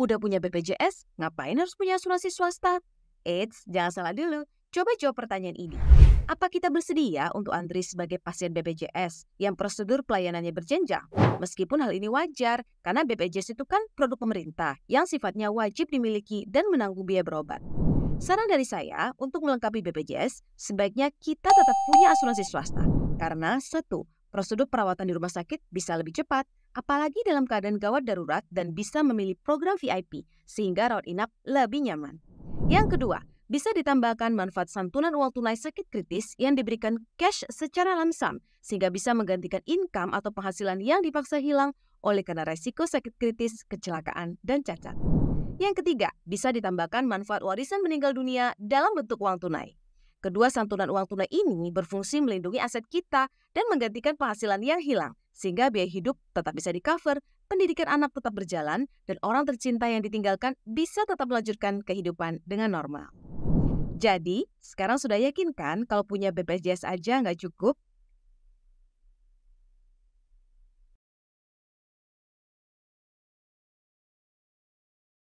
Udah punya BPJS, ngapain harus punya asuransi swasta? Eits, jangan salah dulu. Coba jawab pertanyaan ini. Apa kita bersedia untuk antri sebagai pasien BPJS yang prosedur pelayanannya berjenjang? Meskipun hal ini wajar, karena BPJS itu kan produk pemerintah yang sifatnya wajib dimiliki dan menanggung biaya berobat. Saran dari saya, untuk melengkapi BPJS, sebaiknya kita tetap punya asuransi swasta. Karena satu, prosedur perawatan di rumah sakit bisa lebih cepat apalagi dalam keadaan gawat darurat dan bisa memilih program VIP sehingga rawat inap lebih nyaman. Yang kedua, bisa ditambahkan manfaat santunan uang tunai sakit kritis yang diberikan cash secara lamsam sehingga bisa menggantikan income atau penghasilan yang dipaksa hilang oleh karena resiko sakit kritis, kecelakaan, dan cacat. Yang ketiga, bisa ditambahkan manfaat warisan meninggal dunia dalam bentuk uang tunai. Kedua santunan uang tunai ini berfungsi melindungi aset kita dan menggantikan penghasilan yang hilang, sehingga biaya hidup tetap bisa di-cover, pendidikan anak tetap berjalan, dan orang tercinta yang ditinggalkan bisa tetap melanjutkan kehidupan dengan normal. Jadi, sekarang sudah yakin kan kalau punya BPJS aja nggak cukup?